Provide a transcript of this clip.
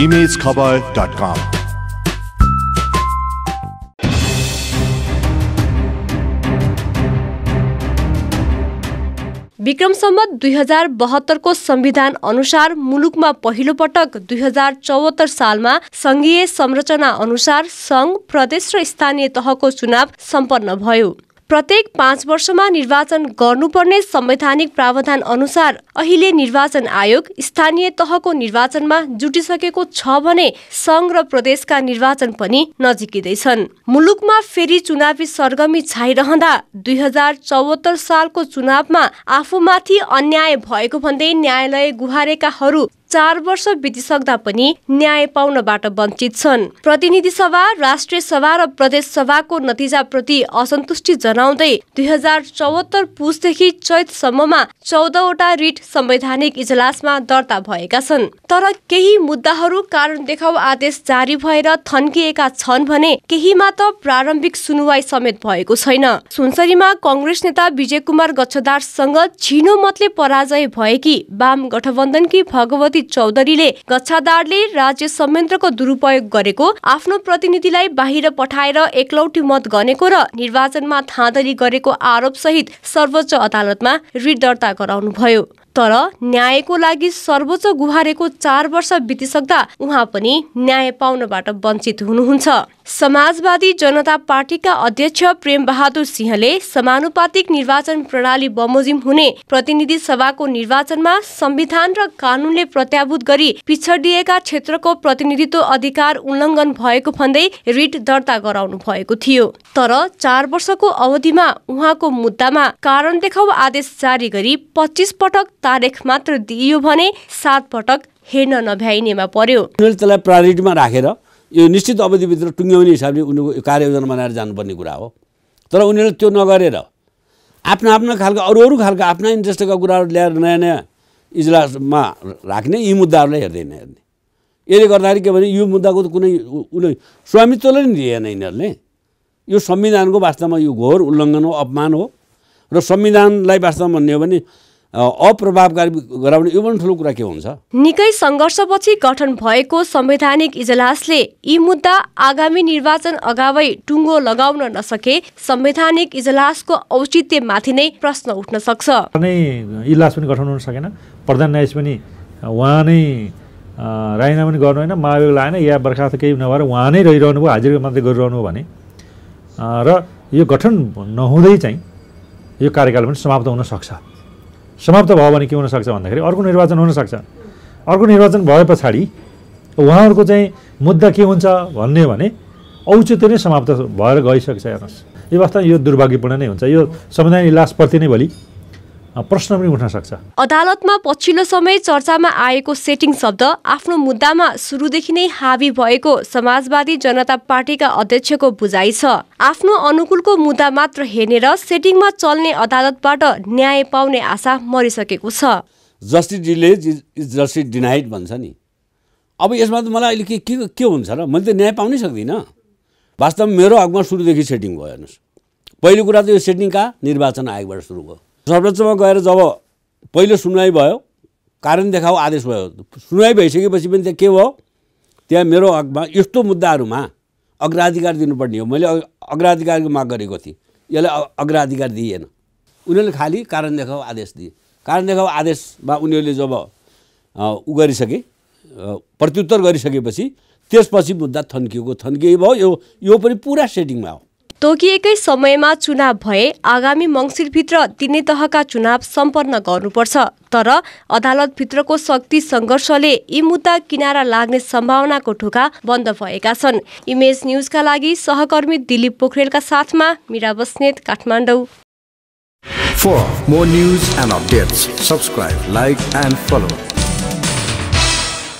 imagekhबर.com. विक्रम सम्बत दुई हजार बहत्तरको संविधान अनुसार मुलुकमा पहिलोपटक दुई हजार चौहत्तर सालमा संघीय संरचना अनुसार संघ प्रदेश र स्थानीय तहको चुनाव सम्पन्न भयो प्रत्येक पाँच वर्षमा निर्वाचन गर्नुपर्ने संवैधानिक प्रावधान अनुसार अहिले निर्वाचन आयोग स्थानीय तहको निर्वाचनमा जुटिसकेको छ भने सङ्घ र प्रदेशका निर्वाचन पनि नजिकिँदैछन् मुलुकमा फेरि चुनावी सरगमी छाइरहँदा दुई हजार चौहत्तर सालको चुनावमा आफूमाथि अन्याय भएको भन्दै न्यायालय गुहारेकाहरू चार वर्ष बितिसक्दा पनि न्याय पाउनबाट वञ्चित छन् प्रतिनिधि सभा राष्ट्रिय सभा र प्रदेश सभाको नतिजाप्रति असन्तुष्टि जनाउँदै दुई हजार चौहत्तर पुसदेखि चैतसम्ममा चौधवटा रिट संवैधानिक इजलासमा दर्ता भएका छन् तर केही मुद्दाहरू कारण देखाउ आदेश जारी भएर थन्किएका छन् भने केहीमा त प्रारम्भिक सुनवाई समेत भएको छैन सुनसरीमा कङ्ग्रेस नेता विजय कुमार गच्छदारसँग छिनो मतले पराजय भएकी वाम गठबन्धनकी भगवती चौधरीले गच्छादारले राज्य संयन्त्रको दुरुपयोग गरेको आफ्नो प्रतिनिधिलाई बाहिर पठाएर एकलौटी मत गनेको र निर्वाचनमा धाँधली गरेको आरोप सहित सर्वोच्च अदालतमा रिट दर्ता गराउनुभयो तर न्यायको लागि सर्वोच्च गुहारेको चार वर्ष बितिसक्दा उहाँ पनि न्याय पाउनबाट वञ्चित हुनुहुन्छ समाजवादी जनता पार्टीका अध्यक्ष प्रेम बहादुर सिंहले समानुपातिक निर्वाचन प्रणाली बमोजिम हुने प्रतिनिधि सभाको निर्वाचनमा संविधान र कानूनले प्रत्याभूत गरी पिछडिएका क्षेत्रको प्रतिनिधित्व अधिकार उल्लङ्घन भएको भन्दै रिट दर्ता गराउनु भएको थियो तर चार वर्षको अवधिमा उहाँको मुद्दामा कारण देखाउ आदेश जारी गरी पच्चिस पटक तारिख मात्र दिइयो भने सात पटक हेर्न नभ्याइनेमा पर्यो प्रायोरिटीमा राखेर यो निश्चित अवधिभित्र टुङ्ग्याउने हिसाबले उनीहरूको कार्ययोजना बनाएर जानुपर्ने कुरा हो तर उनीहरूले त्यो नगरेर आफ्नो आफ्नो खालको अरू अरू खालको आफ्ना इन्ट्रेस्टका कुराहरू ल्याएर नयाँ नयाँ इजलासमा राख्ने यी मुद्दाहरूलाई हेर्दैन हेर्ने यसले गर्दाखेरि के भने यो मुद्दाको त कुनै उसले स्वामित्वले नि दिएन यिनीहरूले यो संविधानको वास्तवमा यो घोर उल्लङ्घन हो अपमान हो र संविधानलाई वास्तवमा भन्ने हो भने अप्रभावकारी गराउने यो ठुलो कुरा के हुन्छ निकै सङ्घर्षपछि गठन भएको संवैधानिक इजलासले यी मुद्दा आगामी निर्वाचन अगावै टुङ्गो लगाउन नसके संवैधानिक इजलासको औचित्यमाथि नै प्रश्न उठ्न सक्छ नै इजलास पनि गठन हुन सकेन प्रधान न्यायाधीश पनि उहाँ नै राजीनामा पनि गर्नु होइन महाभियोग लाएन या बर्खास्त केही नभएर उहाँ नै रहिरहनु भयो हाजिरको मात्रै गरिरहनु भयो भने र यो गठन नहुँदै चाहिँ यो कार्यकाल पनि समाप्त हुन सक्छ समाप्त भयो भने के हुनसक्छ भन्दाखेरि अर्को निर्वाचन हुनसक्छ अर्को निर्वाचन भए पछाडि उहाँहरूको चाहिँ मुद्दा के हुन्छ भन्ने भने औचित्य नै समाप्त भएर गइसक्छ हेर्नुहोस् यो वास्तव यो दुर्भाग्यपूर्ण नै हुन्छ यो संविधान इलासप्रति नै भोलि प्रश्न पनि उठ्न सक्छ अदालतमा पछिल्लो समय चर्चामा आएको सेटिङ शब्द आफ्नो मुद्दामा सुरुदेखि नै हावी भएको समाजवादी जनता पार्टीका अध्यक्षको बुझाइ छ आफ्नो अनुकूलको मुद्दा मात्र हेरेर सेटिङमा चल्ने अदालतबाट न्याय पाउने आशा मरिसकेको छ जस्टिस डिले जस्टिस डिनाइड भन्छ नि अब यसमा त मलाई अहिले के के के हुन्छ र मैले त न्याय पाउनै सक्दिनँ वास्तवमा मेरो हकमा सुरुदेखि सेटिङ भयो हेर्नुहोस् पहिलो कुरा त यो सेटिङ कहाँ निर्वाचन आयोगबाट सुरु भयो सर्वोच्चमा गएर जब पहिलो सुनवाई भयो कारण देखाऊ आदेश भयो सुनवाई भइसकेपछि पनि त्यहाँ के भयो त्यहाँ मेरो हकमा यस्तो मुद्दाहरूमा अग्राधिकार दिनुपर्ने हो मैले अग्राधिकारको माग गरेको थिएँ यसलाई अग्राधिकार दिइएन उनीहरूले खालि कारण देखाऊ आदेश दिए कारण देखाऊ आदेशमा उनीहरूले जब ऊ गरिसके प्रत्युत्तर गरिसकेपछि त्यसपछि मुद्दा थन्किएको थन्किए भयो यो यो पनि पुरा सेटिङमा हो तोकिएकै समयमा चुनाव भए आगामी मङ्सिरभित्र तिनै तहका चुनाव सम्पन्न गर्नुपर्छ तर अदालतभित्रको शक्ति सङ्घर्षले यी मुद्दा किनारा लाग्ने सम्भावनाको ढोका बन्द भएका छन् इमेज न्युजका लागि सहकर्मी दिलीप पोखरेलका साथमा मिरा बस्नेत काठमाडौँ